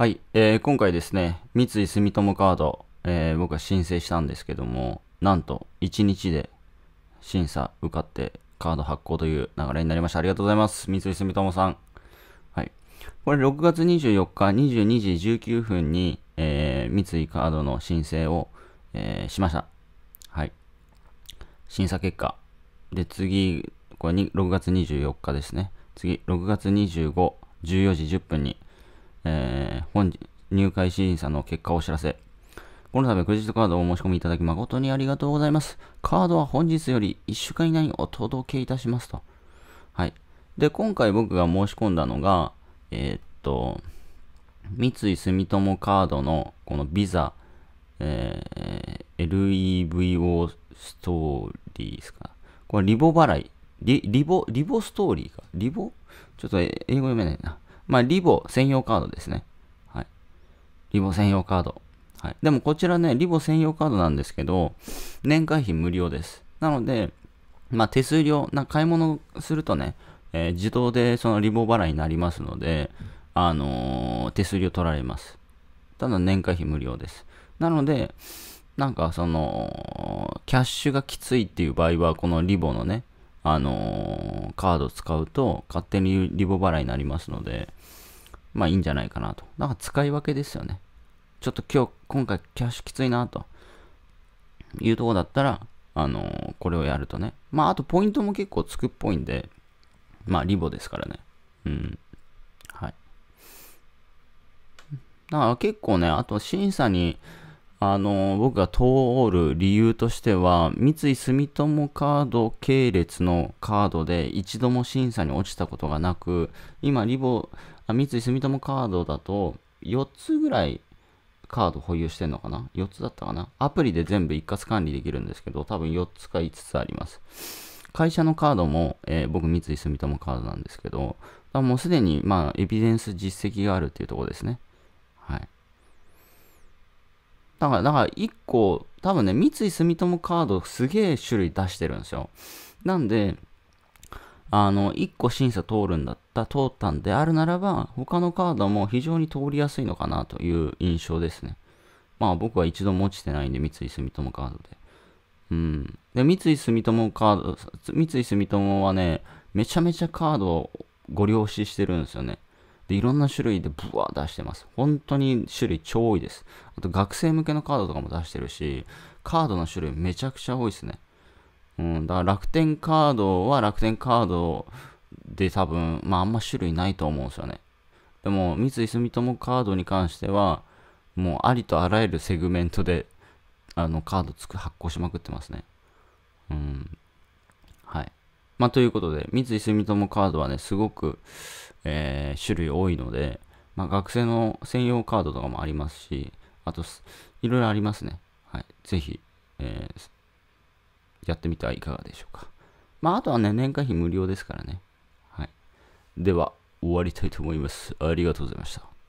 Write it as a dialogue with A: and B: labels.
A: はい、えー、今回ですね、三井住友カード、えー、僕は申請したんですけども、なんと1日で審査受かってカード発行という流れになりました。ありがとうございます。三井住友さん。はい。これ6月24日22時19分に、えー、三井カードの申請を、えー、しました。はい。審査結果。で、次、これに6月24日ですね。次、6月25、14時10分に、えー、本入会審査の結果をお知らせ。この度クレジットカードをお申し込みいただき誠にありがとうございます。カードは本日より1週間以内にお届けいたしますと。はい。で、今回僕が申し込んだのが、えー、っと、三井住友カードのこのビザ、えー、LEVO ストーリーですか。これリボ払い。リリボ、リボストーリーか。リボちょっと英語読めないな。まあ、リボ専用カードですね。はい。リボ専用カード。はい。でもこちらね、リボ専用カードなんですけど、年会費無料です。なので、まあ、手数料、な買い物するとね、えー、自動でそのリボ払いになりますので、あのー、手数料取られます。ただ年会費無料です。なので、なんかその、キャッシュがきついっていう場合は、このリボのね、あのー、カード使うと勝手にリボ払いになりますので、まあいいんじゃないかなと。だから使い分けですよね。ちょっと今日、今回キャッシュきついなというとこだったら、あのー、これをやるとね。まああとポイントも結構つくっぽいんで、まあリボですからね。うん。はい。だから結構ね、あと審査に、あの、僕が通る理由としては、三井住友カード系列のカードで一度も審査に落ちたことがなく、今、リボ、あ三井住友カードだと4つぐらいカード保有してるのかな ?4 つだったかなアプリで全部一括管理できるんですけど、多分4つか5つあります。会社のカードも、えー、僕、三井住友カードなんですけど、もうすでに、まあ、エビデンス実績があるっていうところですね。はい。だから、だから1個、多分ね、三井住友カードすげえ種類出してるんですよ。なんで、あの、1個審査通るんだった、通ったんであるならば、他のカードも非常に通りやすいのかなという印象ですね。まあ僕は一度も落ちてないんで、三井住友カードで。うん。で、三井住友カード、三井住友はね、めちゃめちゃカードをご了承してるんですよね。で、いろんな種類でブワー出してます。本当に種類超多いです。あと学生向けのカードとかも出してるし、カードの種類めちゃくちゃ多いですね。うん、だから楽天カードは楽天カードで多分、まああんま種類ないと思うんですよね。でも、三井住友カードに関しては、もうありとあらゆるセグメントで、あの、カードつく発行しまくってますね。うん。はい。まあ、ということで、三井住友カードはね、すごく、えー、種類多いので、まあ、学生の専用カードとかもありますし、あと、いろいろありますね。はい。ぜひ、えー、やってみてはいかがでしょうか。まあ、あとはね、年会費無料ですからね。はい。では、終わりたいと思います。ありがとうございました。